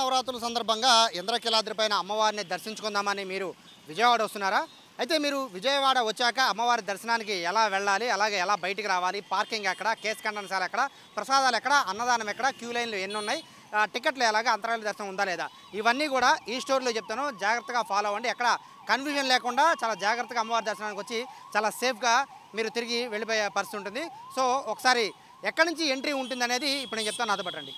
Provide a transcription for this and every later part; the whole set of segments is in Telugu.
నవరాత్రుల సందర్భంగా పైన అమ్మవారిని దర్శించుకుందామని మీరు విజయవాడ వస్తున్నారా అయితే మీరు విజయవాడ వచ్చాక అమ్మవారి దర్శనానికి ఎలా వెళ్ళాలి అలాగే ఎలా బయటికి రావాలి పార్కింగ్ ఎక్కడ కేసు సార్ ఎక్కడ ప్రసాదాలు ఎక్కడ అన్నదానం ఎక్కడ క్యూ లైన్లు ఎన్ని ఉన్నాయి టికెట్లు ఎలాగా అంతరాల దర్శనం ఉందా లేదా ఇవన్నీ కూడా ఈ స్టోర్లో చెప్తాను జాగ్రత్తగా ఫాలో అవ్వండి ఎక్కడ కన్ఫ్యూజన్ లేకుండా చాలా జాగ్రత్తగా అమ్మవారి దర్శనానికి వచ్చి చాలా సేఫ్గా మీరు తిరిగి వెళ్ళిపోయే పరిస్థితి ఉంటుంది సో ఒకసారి ఎక్కడి నుంచి ఎంట్రీ ఉంటుంది అనేది ఇప్పుడు నేను చెప్తాను నాతో పట్టండి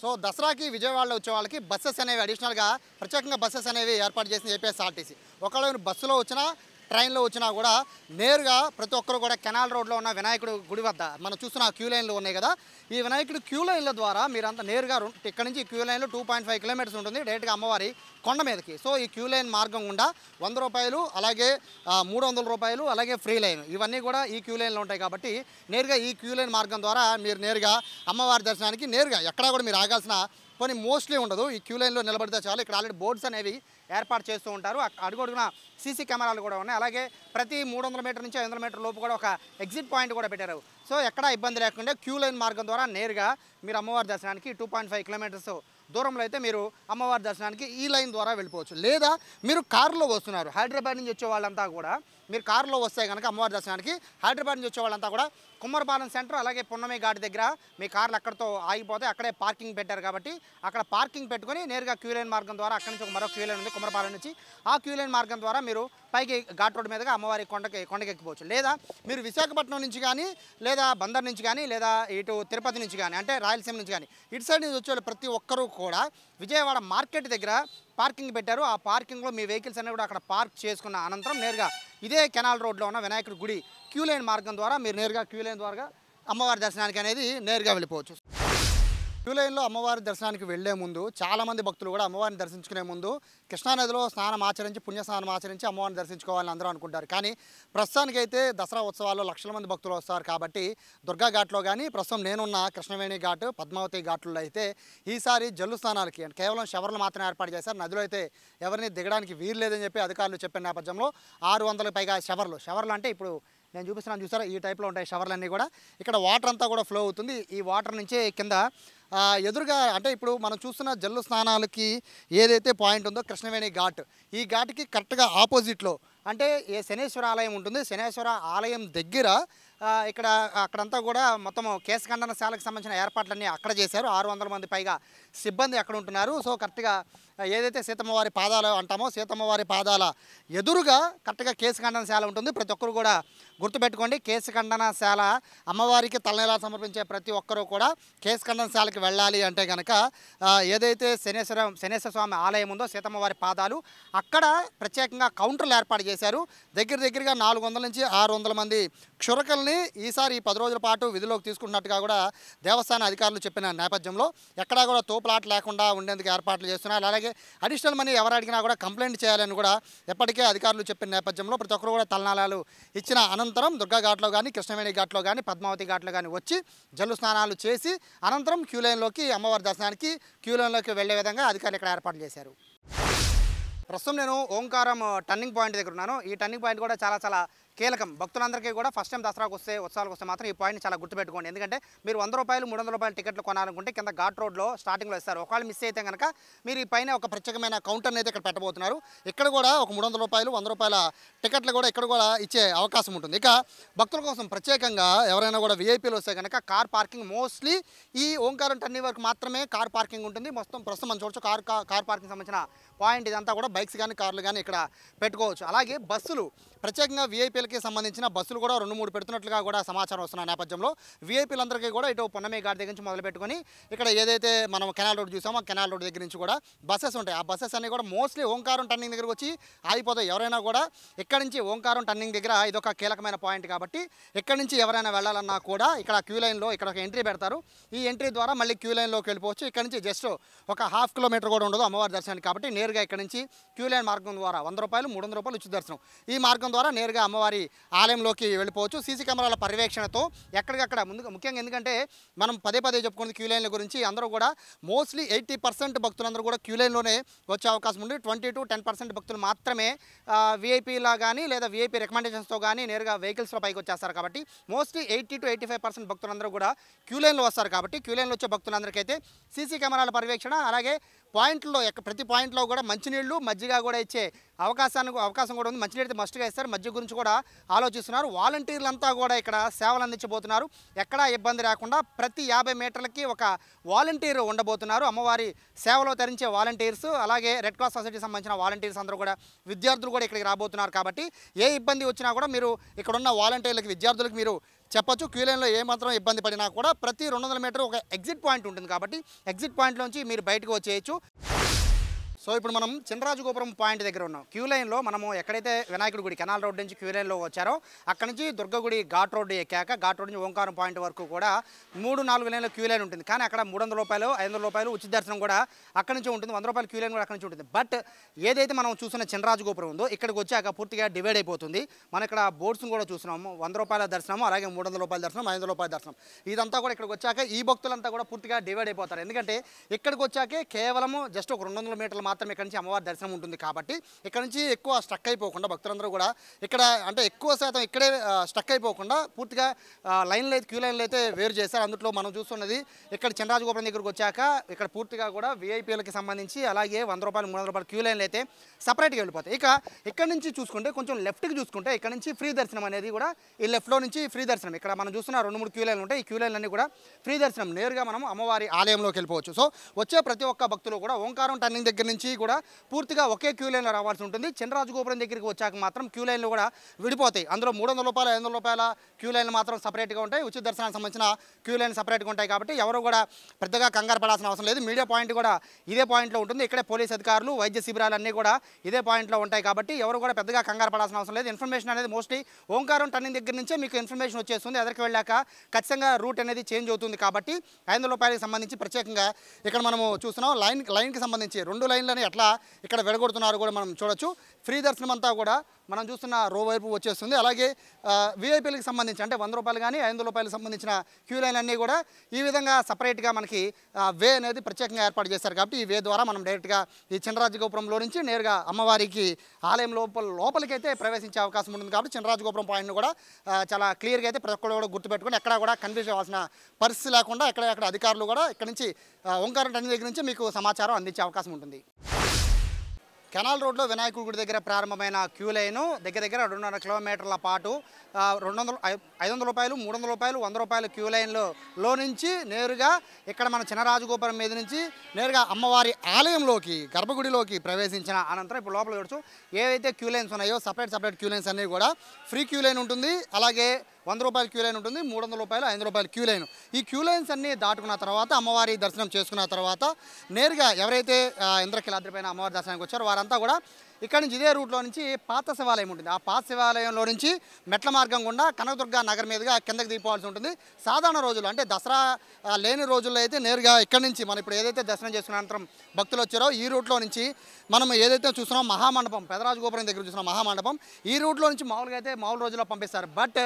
సో దసరాకి విజయవాడలో వచ్చే వాళ్ళకి బస్సెస్ అనేవి అడిషనల్గా ప్రత్యేకంగా బస్సెస్ అనేవి ఏర్పాటు చేసింది ఏపీఎస్ఆర్టీసీ ఒకవేళ బస్సులో వచ్చినా ట్రైన్లో వచ్చినా కూడా నేరుగా ప్రతి ఒక్కరు కూడా కెనాల్ రోడ్లో ఉన్న వినాయకుడు గుడి వద్ద మనం చూస్తున్న క్యూ లైన్లు ఉన్నాయి కదా ఈ వినాయకుడు క్యూ లైన్ల ద్వారా మీరంతా నేరుగా ఇక్కడ నుంచి క్యూ లైన్లో టూ పాయింట్ ఫైవ్ కిలోమీటర్స్ ఉంటుంది డైరెక్ట్గా అమ్మవారి కొండ మీదకి సో ఈ క్యూ లైన్ మార్గం గుండా వంద రూపాయలు అలాగే మూడు వందల రూపాయలు అలాగే ఫ్రీ లైన్ ఇవన్నీ కూడా ఈ క్యూ లైన్లో ఉంటాయి కాబట్టి నేరుగా ఈ క్యూ లైన్ మార్గం ద్వారా మీరు నేరుగా అమ్మవారి దర్శనానికి నేరుగా ఎక్కడా కూడా మీరు ఆగాల్సిన కొన్ని మోస్ట్లీ ఉండదు ఈ క్యూ లైన్లో నిలబడితే చాలు ఇక్కడ ఆల్రెడీ బోర్డ్స్ అనేవి ఏర్పాటు చేస్తూ ఉంటారు అడుగుడుగున సీసీ కెమెరాలు కూడా ఉన్నాయి అలాగే ప్రతి మూడు వందల మీటర్ నుంచి ఐదు మీటర్ లోపు కూడా ఒక ఎగ్జిట్ పాయింట్ కూడా పెట్టారు సో ఎక్కడా ఇబ్బంది లేకుండా క్యూ లైన్ మార్గం ద్వారా నేరుగా మీరు అమ్మవారి దర్శనానికి టూ పాయింట్ ఫైవ్ కిలోమీటర్స్ దూరంలో అయితే మీరు అమ్మవారి దర్శనానికి ఈ లైన్ ద్వారా వెళ్ళిపోవచ్చు లేదా మీరు కారులో వస్తున్నారు హైదరాబాద్ నుంచి వచ్చే వాళ్ళంతా కూడా మీరు కారులో వస్తే కనుక అమ్మవారి దర్శనానికి హైదరాబాద్ నుంచి వచ్చే వాళ్ళంతా కూడా కుమ్మరపాలెం సెంటర్ అలాగే పున్నమి ఘాటి దగ్గర మీ కార్లు అక్కడతో ఆగిపోతే అక్కడే పార్కింగ్ పెట్టారు కాబట్టి అక్కడ పార్కింగ్ పెట్టుకొని నేరుగా క్యూలైన్ మార్గం ద్వారా అక్కడి నుంచి ఒక మరో క్యూలైన్ ఉంది కుమ్మరపాలెం నుంచి ఆ క్యూలైన్ మార్గం ద్వారా మీరు పైకి ఘాట్ రోడ్ మీదుగా అమ్మవారి కొండకి కొండకెక్కిపోవచ్చు లేదా మీరు విశాఖపట్నం నుంచి కానీ లేదా బందర్ నుంచి కానీ లేదా ఇటు తిరుపతి నుంచి కానీ అంటే రాయలసీమ నుంచి కానీ ఇటు సైడ్ నుంచి వచ్చే ప్రతి ఒక్కరూ కూడా విజయవాడ మార్కెట్ దగ్గర పార్కింగ్ పెట్టారు ఆ పార్కింగ్లో మీ వెహికల్స్ అన్నీ కూడా అక్కడ పార్క్ చేసుకున్న అనంతరం నేరుగా ఇదే కెనాల్ రోడ్లో ఉన్న వినాయకుడి గుడి క్యూ లైన్ మార్గం ద్వారా మీరు నేరుగా క్యూ లైన్ ద్వారా అమ్మవారి దర్శనానికి అనేది నేరుగా వెళ్ళిపోవచ్చు టూ లైన్లో అమ్మవారి దర్శనానికి వెళ్లే ముందు చాలామంది భక్తులు కూడా అమ్మవారిని దర్శించుకునే ముందు కృష్ణానదిలో స్నానం ఆచరించి పుణ్యస్నానం ఆచరించి అమ్మవారిని దర్శించుకోవాలని అందరూ అనుకుంటారు కానీ ప్రస్తుతానికైతే దసరా ఉత్సవాల్లో లక్షల మంది భక్తులు వస్తారు కాబట్టి దుర్గా ఘాట్లో కానీ ప్రస్తుతం నేనున్న కృష్ణవేణి ఘాటు పద్మావతి ఘాట్లో అయితే ఈసారి జల్లు స్నానాలకి కేవలం షవర్లు మాత్రమే ఏర్పాటు చేశారు నదిలో అయితే ఎవరిని దిగడానికి వీరు లేదని చెప్పి అధికారులు చెప్పిన నేపథ్యంలో ఆరు వందలకు పైగా శవర్లు శవర్లు అంటే ఇప్పుడు నేను చూపిస్తున్నాను చూసారా ఈ టైప్లో ఉంటాయి షవర్లన్నీ కూడా ఇక్కడ వాటర్ అంతా కూడా ఫ్లో అవుతుంది ఈ వాటర్ నుంచే కింద ఎదురుగా అంటే ఇప్పుడు మనం చూస్తున్న జల్లు స్నానాలకి ఏదైతే పాయింట్ ఉందో కృష్ణవేణి ఘాట్ ఈ ఘాట్కి కరెక్ట్గా ఆపోజిట్లో అంటే ఏ శనేశ్వర ఆలయం ఉంటుంది శనేశ్వర ఆలయం దగ్గర ఇక్కడ అక్కడంతా కూడా మొత్తం కేసు శాలకు సంబంధించిన ఏర్పాట్లన్నీ అక్కడ చేశారు ఆరు మంది పైగా సిబ్బంది అక్కడ ఉంటున్నారు సో కరెక్ట్గా ఏదైతే సీతమ్మవారి పాదాలు అంటామో సీతమ్మవారి పాదాల ఎదురుగా కరెక్ట్గా కేసు ఖండనశాల ఉంటుంది ప్రతి ఒక్కరు కూడా గుర్తుపెట్టుకోండి కేసు ఖండనశాల అమ్మవారికి తలనేలా సమర్పించే ప్రతి ఒక్కరూ కూడా కేసు ఖండనశాలకు వెళ్ళాలి అంటే కనుక ఏదైతే శనేశ్వర శనేశ్వర స్వామి ఆలయం ఉందో సీతమ్మవారి పాదాలు అక్కడ ప్రత్యేకంగా కౌంటర్లు ఏర్పాటు చేశారు దగ్గర దగ్గరగా నాలుగు నుంచి ఆరు మంది క్షురకల్ని ఈసారి ఈ పది రోజుల పాటు విధిలోకి తీసుకున్నట్టుగా కూడా దేవస్థాన అధికారులు చెప్పిన నేపథ్యంలో ఎక్కడా కూడా తోపులాట లేకుండా ఉండేందుకు ఏర్పాట్లు చేస్తున్నారు అలాగే అలాగే అడిషనల్ మనీ ఎవరు అడిగినా కూడా కంప్లైంట్ చేయాలని కూడా ఎప్పటికే అధికారులు చెప్పిన నేపథ్యంలో ప్రతి ఒక్కరు కూడా తలనాళాలు ఇచ్చిన అనంతరం దుర్గా ఘాట్లో కానీ కృష్ణవేణి ఘాట్లో కానీ పద్మావతి ఘాట్లో కానీ వచ్చి జల్లు స్నానాలు చేసి అనంతరం క్యూ లైన్లోకి అమ్మవారి దర్శనానికి క్యూ లైన్లోకి వెళ్లే విధంగా అధికారులు ఇక్కడ ఏర్పాటు చేశారు ప్రస్తుతం నేను ఓంకారం టర్నింగ్ పాయింట్ దగ్గర ఉన్నాను ఈ టర్నింగ్ పాయింట్ కూడా చాలా చాలా కీలకం భక్తులందరికీ కూడా ఫస్ట్ టైం దసరాకు వస్తే ఉత్సవాలకు వస్తే మాత్రం ఈ పాయింట్ చాలా గుర్తుపెట్టుకోండి ఎందుకంటే మీరు వంద రూపాయలు మూడు వందల రూపాయలు టికెట్లు కొనాలనుకుంటే కింద ఘాట్ రోడ్లో స్టార్టింగ్లో ఇస్తారు ఒకవేళ మిస్ అయితే కనుక మీరు ఈ పైన ఒక ప్రత్యేకమైన కౌంటర్ని అయితే ఇక్కడ పెట్టబోతున్నారు ఇక్కడ కూడా ఒక మూడు రూపాయలు వంద రూపాయల టికెట్లు కూడా ఇక్కడ కూడా ఇచ్చే అవకాశం ఉంటుంది ఇక భక్తుల కోసం ప్రత్యేకంగా ఎవరైనా కూడా విఐపీలు వస్తే కనుక కార్ పార్కింగ్ మోస్ట్లీ ఈ ఓంకారం టర్నీ వరకు మాత్రమే కార్ పార్కింగ్ ఉంటుంది మొత్తం ప్రస్తుతం మనం చూడొచ్చు కార్ కార్ పార్కింగ్ సంబంధించిన పాయింట్ ఇదంతా కూడా బైక్స్ కానీ కార్లు కానీ ఇక్కడ పెట్టుకోవచ్చు అలాగే బస్సులు ప్రత్యేకంగా విఐపీ వీఐపీలకి సంబంధించిన బస్సులు కూడా రెండు మూడు పెడుతున్నట్లుగా కూడా సమాచారం వస్తున్న నేపథ్యంలో వీఐపీలందరికీ కూడా ఇటు పొన్నమే ఘాట్ దగ్గర నుంచి పెట్టుకొని ఇక్కడ ఏదైతే మనం కెనాల్ రోడ్ చూసామో కెనాల్ రోడ్ దగ్గర నుంచి కూడా బస్సెస్ ఉంటాయి ఆ బస్సెస్ అన్నీ కూడా మోస్ట్లీ ఓంకారం టర్నింగ్ దగ్గర వచ్చి ఆగిపోతాయి ఎవరైనా కూడా ఇక్కడ నుంచి ఓంకారం టర్నింగ్ దగ్గర ఇదొక కీలకమైన పాయింట్ కాబట్టి ఇక్కడ నుంచి ఎవరైనా వెళ్ళాలన్నా కూడా ఇక్కడ క్యూ లైన్లో ఇక్కడ ఒక ఎంట్రీ పెడతారు ఈ ఎంట్రీ ద్వారా మళ్ళీ క్యూ లైన్లోకి వెళ్ళిపోవచ్చు ఇక్కడ నుంచి జస్ట్ ఒక హాఫ్ కిలోమీటర్ కూడా ఉండదు అమ్మవారి దర్శనానికి కాబట్టి నేరుగా ఇక్కడ నుంచి క్యూ లైన్ మార్గం ద్వారా వంద రూపాయలు మూడు రూపాయలు ఉచిత దర్శనం ఈ మార్గం ద్వారా నేరుగా అమ్మవారి అమ్మవారి ఆలయంలోకి వెళ్ళిపోవచ్చు సీసీ కెమెరాల పర్యవేక్షణతో ఎక్కడికక్కడ ముందుగా ముఖ్యంగా ఎందుకంటే మనం పదే పదే చెప్పుకుంది క్యూ లైన్ల గురించి అందరూ కూడా మోస్ట్లీ ఎయిటీ పర్సెంట్ భక్తులందరూ కూడా క్యూ లైన్లోనే వచ్చే అవకాశం ఉంది ట్వంటీ టు టెన్ పర్సెంట్ భక్తులు మాత్రమే వీఐపీలా కానీ లేదా వీఐపీ రికమెండేషన్స్తో కానీ నేరుగా వెహికల్స్లో పైకి వచ్చేస్తారు కాబట్టి mostly eighty to eighty five percent భక్తులందరూ కూడా క్యూ లైన్లో వస్తారు కాబట్టి క్యూ లైన్లో వచ్చే భక్తులందరికైతే సీసీ కెమెరాల పర్యవేక్షణ అలాగే పాయింట్లో ఎక్క ప్రతి పాయింట్లో కూడా మంచినీళ్ళు మజ్జిగ కూడా ఇచ్చే అవకాశానికి అవకాశం కూడా ఉంది మంచినీళ్ళు మస్ట్గా ఇస్తారు మజ్జిగ గురించి కూడా ఆలోచిస్తున్నారు వాలంటీర్లంతా కూడా ఇక్కడ సేవలు అందించబోతున్నారు ఎక్కడా ఇబ్బంది రాకుండా ప్రతి యాభై మీటర్లకి ఒక వాలంటీర్ ఉండబోతున్నారు అమ్మవారి సేవలో తరించే వాలంటీర్స్ అలాగే రెడ్ క్రాస్ సొసైటీకి సంబంధించిన వాలంటీర్స్ అందరూ కూడా విద్యార్థులు కూడా ఇక్కడికి రాబోతున్నారు కాబట్టి ఏ ఇబ్బంది వచ్చినా కూడా మీరు ఇక్కడున్న వాలంటీర్లకి విద్యార్థులకు మీరు చెప్పచ్చు క్యూ లైన్లో ఏమాత్రం ఇబ్బంది పడినా కూడా ప్రతి రెండు వందల మీటర్ ఒక ఎగ్జిట్ పాయింట్ ఉంటుంది కాబట్టి ఎగ్జిట్ పాయింట్ నుంచి మీరు బయటకు వచ్చేయచ్చు సో ఇప్పుడు మనం చిన్నరాజగోపురం పాయింట్ దగ్గర ఉన్నాం క్యూ లైన్లో మనము ఎక్కడైతే వినాయకుడి గుడి కెనాల్ రోడ్ నుంచి క్యూ లైన్లో వచ్చారో అక్కడి నుంచి దుర్గగుడి ఘాట్ రోడ్డు ఎక్కాక ఘాట్ రోడ్ నుంచి ఓంకారం పాయింట్ వరకు కూడా మూడు నాలుగు లైన్లో క్యూ లైన్ ఉంటుంది కానీ అక్కడ మూడు రూపాయలు ఐదు రూపాయలు ఉచిత దర్శనం కూడా అక్కడి నుంచి ఉంటుంది వంద రూపాయలు క్యూ లైన్ కూడా అక్కడి నుంచి ఉంటుంది బట్ ఏదైతే మనం చూసిన చిన్నరాజగోపురం ఉందో ఇక్కడికి వచ్చాక పూర్తిగా డివైడ్ అయిపోతుంది మన ఇక్కడ బోర్డ్స్ని కూడా చూసినాము వంద రూపాయల దర్శనం అలాగే మూడు రూపాయల దర్శనం ఐదు రూపాయల దర్శనం ఇదంతా కూడా ఇక్కడికి వచ్చాక ఈ భక్తులంతా కూడా పూర్తిగా డివైడ్ అయిపోతారు ఎందుకంటే ఇక్కడికి వచ్చాకే కేవలము జస్ట్ ఒక రెండు వందల మీటర్లు మాత్రం ఇక్కడ నుంచి అమ్మవారి దర్శనం ఉంటుంది కాబట్టి ఇక్కడ నుంచి ఎక్కువ స్ట్రక్ అయిపోకుండా భక్తులందరూ కూడా ఇక్కడ అంటే ఎక్కువ శాతం ఇక్కడే స్ట్రక్ అయిపోకుండా పూర్తిగా లైన్లు అయితే క్యూ లైన్లు అయితే వేరు చేస్తారు అందులో మనం చూస్తున్నది ఇక్కడ చంద్రరాజగోపురం దగ్గరకు వచ్చాక ఇక్కడ పూర్తిగా కూడా వీఐపీలకి సంబంధించి అలాగే వంద రూపాయలు మూడు రూపాయలు క్యూ లైన్లు అయితే సపరేట్గా వెళ్ళిపోతాయి ఇక ఇక్కడ నుంచి చూసుకుంటే కొంచెం లెఫ్ట్కి చూసుకుంటే ఇక్కడ నుంచి ఫ్రీ దర్శనం అనేది కూడా ఈ లెఫ్ట్లో నుంచి ఫ్రీ దర్శనం ఇక్కడ మనం చూస్తున్న రెండు మూడు క్యూ లైన్లు ఉంటాయి ఈ క్యూ లైన్లన్నీ కూడా ఫ్రీ దర్శనం నేరుగా మనం అమ్మవారి ఆలయంలోకి వెళ్ళిపోవచ్చు సో వచ్చే ప్రతి ఒక్క భక్తులు కూడా ఓంకారం టర్నింగ్ దగ్గర నుంచి నుంచి కూడా పూర్తిగా ఒకే క్యూ లైన్లో రావాల్సి ఉంటుంది గోపురం దగ్గరికి వచ్చాక మాత్రం క్యూ లైన్లు కూడా విడిపోతాయి అందులో మూడు వందల రూపాయలు ఐదు వందల రూపాయల క్యూ లైన్లు మాత్రం సపరేట్గా ఉంటాయి ఉచిత దర్శనానికి సంబంధించిన క్యూ లైన్ సపరేట్గా ఉంటాయి కాబట్టి ఎవరు కూడా పెద్దగా కంగారు పడాల్సిన అవసరం లేదు మీడియా పాయింట్ కూడా ఇదే పాయింట్లో ఉంటుంది ఇక్కడే పోలీస్ అధికారులు వైద్య శిబిరాలు అన్నీ కూడా ఇదే పాయింట్లో ఉంటాయి కాబట్టి ఎవరు కూడా పెద్దగా కంగారు పడాల్సిన అవసరం లేదు ఇన్ఫర్మేషన్ అనేది మోస్ట్లీ ఓంకారం టర్నింగ్ దగ్గర నుంచే మీకు ఇన్ఫర్మేషన్ వచ్చేస్తుంది ఎదరికి వెళ్ళాక ఖచ్చితంగా రూట్ అనేది చేంజ్ అవుతుంది కాబట్టి ఐదు రూపాయలకు సంబంధించి ప్రత్యేకంగా ఇక్కడ మనము చూస్తున్నాం లైన్ లైన్కి సంబంధించి రెండు లైన్ ఛానళ్ళని ఎట్లా ఇక్కడ వెడగొడుతున్నారు కూడా మనం చూడొచ్చు ఫ్రీ దర్శనం అంతా కూడా మనం చూస్తున్న రో వైపు వచ్చేస్తుంది అలాగే వీఐపీలకు సంబంధించి అంటే వంద రూపాయలు కానీ ఐదు రూపాయలకు సంబంధించిన క్యూ లైన్ అన్నీ కూడా ఈ విధంగా సపరేట్గా మనకి వే అనేది ప్రత్యేకంగా ఏర్పాటు చేశారు కాబట్టి ఈ వే ద్వారా మనం డైరెక్ట్గా ఈ చినరాజగోపురంలో నుంచి నేరుగా అమ్మవారికి ఆలయం లోపల లోపలికైతే ప్రవేశించే అవకాశం ఉంటుంది కాబట్టి చినరాజగోపురం పాయింట్ను కూడా చాలా క్లియర్గా అయితే ప్రతి ఒక్కరు కూడా గుర్తుపెట్టుకుని ఎక్కడ కూడా కన్ఫ్యూజ్ అవ్వాల్సిన పరిస్థితి లేకుండా ఎక్కడ అధికారులు కూడా ఇక్కడ నుంచి ఓంకారం టెన్ దగ్గర నుంచి మీకు సమాచారం అందించే అవకాశం ఉంటుంది కెనాల్ రోడ్లో వినాయకుడి గుడి దగ్గర ప్రారంభమైన క్యూ లైన్ దగ్గర దగ్గర రెండున్నర కిలోమీటర్ల పాటు రెండు వందల ఐదు వందల రూపాయలు మూడు వందల రూపాయలు వంద రూపాయలు క్యూ లైన్లో లో నుంచి నేరుగా ఇక్కడ మన చిన్నరాజగోపురం మీద నుంచి నేరుగా అమ్మవారి ఆలయంలోకి గర్భగుడిలోకి ప్రవేశించిన అనంతరం ఇప్పుడు లోపల చూడచ్చు ఏవైతే క్యూ లైన్స్ ఉన్నాయో సపరేట్ సపరేట్ క్యూ లైన్స్ అన్నీ కూడా ఫ్రీ క్యూ లైన్ ఉంటుంది అలాగే వంద రూపాయల క్యూ లైన్ ఉంటుంది మూడు వందల రూపాయలు ఐదు రూపాయల క్యూ లైన్ ఈ క్యూ లైన్స్ అన్నీ దాటుకున్న తర్వాత అమ్మవారి దర్శనం చేసుకున్న తర్వాత నేరుగా ఎవరైతే ఇంద్రకిలాద్రిపైన అమ్మవారి దర్శనానికి వచ్చారో వారంతా కూడా ఇక్కడ నుంచి ఇదే రూట్లో నుంచి పాత శివాలయం ఉంటుంది ఆ పాత శివాలయంలో నుంచి మెట్ల మార్గం గుండా కనకదుర్గ నగర్ మీదుగా కిందకి దిగిపోవాల్సి ఉంటుంది సాధారణ రోజులు అంటే దసరా లేని రోజుల్లో అయితే నేరుగా ఇక్కడ నుంచి మనం ఇప్పుడు ఏదైతే దర్శనం చేసుకున్న అనంతరం భక్తులు వచ్చారో ఈ రూట్లో నుంచి మనం ఏదైతే చూసినా మహామండపం పెదరాజు గోపురం దగ్గర చూసిన మహామండపం ఈ రూట్లో నుంచి మామూలుగా అయితే మామూలు రోజుల్లో పంపిస్తారు బట్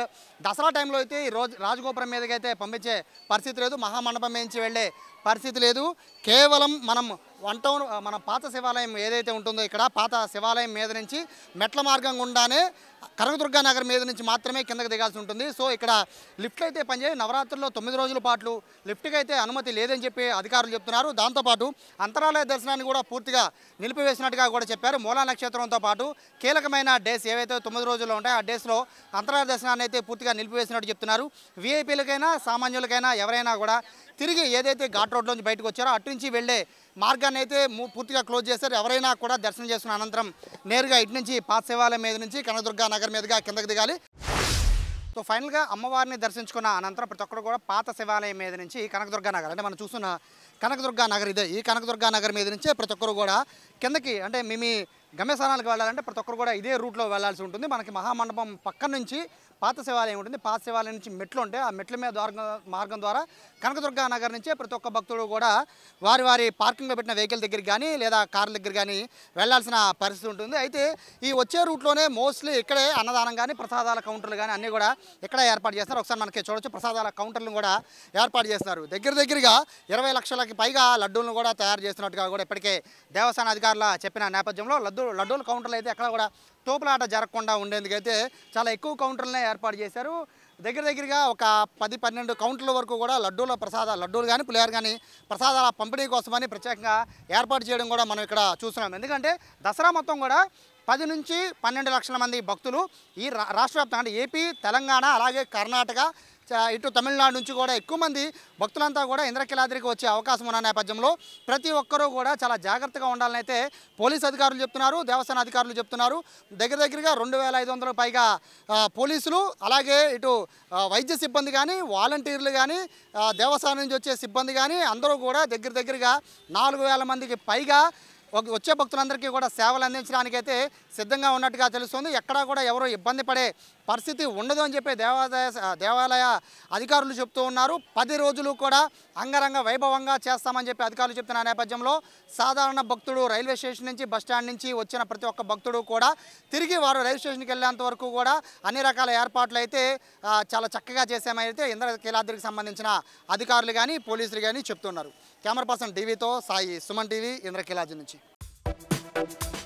దసరా టైంలో అయితే ఈ రోజు రాజగోపురం మీదకైతే పంపించే పరిస్థితి లేదు మహామండపం నుంచి వెళ్ళే పరిస్థితి లేదు కేవలం మనం వన్ టౌన్ మన పాత శివాలయం ఏదైతే ఉంటుందో ఇక్కడ పాత శివాలయం మీద నుంచి మెట్ల మార్గం గుండానే కనకదుర్గా నగర్ మీద నుంచి మాత్రమే కిందకు దిగాల్సి ఉంటుంది సో ఇక్కడ లిఫ్ట్లు అయితే పనిచేయాలి నవరాత్రుల్లో తొమ్మిది రోజుల పాటు లిఫ్ట్కి అయితే అనుమతి లేదని చెప్పి అధికారులు చెప్తున్నారు దాంతోపాటు అంతరాలయ దర్శనాన్ని కూడా పూర్తిగా నిలిపివేసినట్టుగా కూడా చెప్పారు మూలా నక్షత్రంతో పాటు కీలకమైన డేస్ ఏవైతే తొమ్మిది రోజులు ఉంటాయో ఆ డేస్లో అంతరాలయ దర్శనాన్ని అయితే పూర్తిగా నిలిపివేసినట్టు చెప్తున్నారు వీఐపీలకైనా సామాన్యులకైనా ఎవరైనా కూడా తిరిగి ఏదైతే ఘాట్ రోడ్లోంచి బయటకు వచ్చారో అటు నుంచి వెళ్ళే మార్గాన్ని అయితే పూర్తిగా క్లోజ్ చేశారు ఎవరైనా కూడా దర్శనం చేసుకున్న అనంతరం నేరుగా ఇటు నుంచి పాత శివాలయం మీద నుంచి కనకదుర్గా నగర్ మీదుగా కిందకు దిగాలి సో ఫైనల్గా అమ్మవారిని దర్శించుకున్న అనంతరం ప్రతి ఒక్కరు కూడా పాత శివాలయం మీద నుంచి కనకదుర్గా నగర్ అంటే మనం చూస్తున్న కనకదుర్గా నగర్ ఇదే ఈ కనకదుర్గా నగర్ మీద నుంచే ప్రతి ఒక్కరు కూడా కిందకి అంటే మేము గమ్యస్థానాలకు వెళ్ళాలంటే ప్రతి ఒక్కరు కూడా ఇదే రూట్లో వెళ్ళాల్సి ఉంటుంది మనకి మహామండపం పక్క నుంచి పాత శివాలయం ఉంటుంది పాత శివాలయం నుంచి మెట్లు ఉంటాయి ఆ మెట్ల మీద మార్గం ద్వారా కనకదుర్గా నగర్ నుంచే ప్రతి ఒక్క భక్తుడు కూడా వారి వారి పార్కింగ్లో పెట్టిన వెహికల్ దగ్గర కానీ లేదా కార్ల దగ్గర కానీ వెళ్లాల్సిన పరిస్థితి ఉంటుంది అయితే ఈ వచ్చే రూట్లోనే మోస్ట్లీ ఇక్కడే అన్నదానం కానీ ప్రసాదాల కౌంటర్లు కానీ అన్నీ కూడా ఇక్కడ ఏర్పాటు చేస్తారు ఒకసారి మనకి చూడొచ్చు ప్రసాదాల కౌంటర్లు కూడా ఏర్పాటు చేస్తున్నారు దగ్గర దగ్గరగా ఇరవై లక్షలకి పైగా లడ్డూలను కూడా తయారు చేస్తున్నట్టుగా కూడా ఇప్పటికే దేవస్థాన అధికారుల చెప్పిన నేపథ్యంలో లడ్డు లడ్డూల కౌంటర్లు అయితే ఎక్కడ కూడా తోపులాట జరగకుండా ఉండేందుకైతే చాలా ఎక్కువ కౌంటర్లనే ఏర్పాటు చేశారు దగ్గర దగ్గరగా ఒక పది పన్నెండు కౌంటర్ల వరకు కూడా లడ్డూల ప్రసాదాలు లడ్డూలు కానీ పులిహార కానీ ప్రసాదాల పంపిణీ కోసమని ప్రత్యేకంగా ఏర్పాటు చేయడం కూడా మనం ఇక్కడ చూస్తున్నాం ఎందుకంటే దసరా మొత్తం కూడా పది నుంచి పన్నెండు లక్షల మంది భక్తులు ఈ రాష్ట్ర అంటే ఏపీ తెలంగాణ అలాగే కర్ణాటక ఇటు తమిళనాడు నుంచి కూడా ఎక్కువ మంది భక్తులంతా కూడా ఇంద్రకిలాద్రికి వచ్చే అవకాశం ఉన్న నేపథ్యంలో ప్రతి ఒక్కరూ కూడా చాలా జాగ్రత్తగా ఉండాలని అయితే పోలీస్ అధికారులు చెప్తున్నారు దేవస్థాన అధికారులు చెప్తున్నారు దగ్గర దగ్గరగా రెండు వేల ఐదు వందల పైగా పోలీసులు అలాగే ఇటు వైద్య సిబ్బంది కానీ వాలంటీర్లు కానీ దేవస్థానం నుంచి వచ్చే సిబ్బంది కానీ అందరూ కూడా దగ్గర దగ్గరగా నాలుగు వేల మందికి పైగా వచ్చే భక్తులందరికీ కూడా సేవలు అందించడానికైతే సిద్ధంగా ఉన్నట్టుగా తెలుస్తుంది ఎక్కడా కూడా ఎవరు ఇబ్బంది పడే పరిస్థితి ఉండదు అని చెప్పి దేవాదాయ దేవాలయ అధికారులు చెప్తూ ఉన్నారు పది రోజులు కూడా అంగరంగ వైభవంగా చేస్తామని చెప్పి అధికారులు చెప్తున్న నేపథ్యంలో సాధారణ భక్తుడు రైల్వే స్టేషన్ నుంచి బస్టాండ్ నుంచి వచ్చిన ప్రతి ఒక్క భక్తుడు కూడా తిరిగి వారు రైల్వే స్టేషన్కి వెళ్ళేంత వరకు కూడా అన్ని రకాల ఏర్పాట్లు అయితే చాలా చక్కగా చేసామైతే కీలాద్రికి సంబంధించిన అధికారులు కానీ పోలీసులు కానీ చెప్తున్నారు కెమెరా పర్సన్ టీవీతో సాయి సుమన్ టీవీ కీలాద్రి నుంచి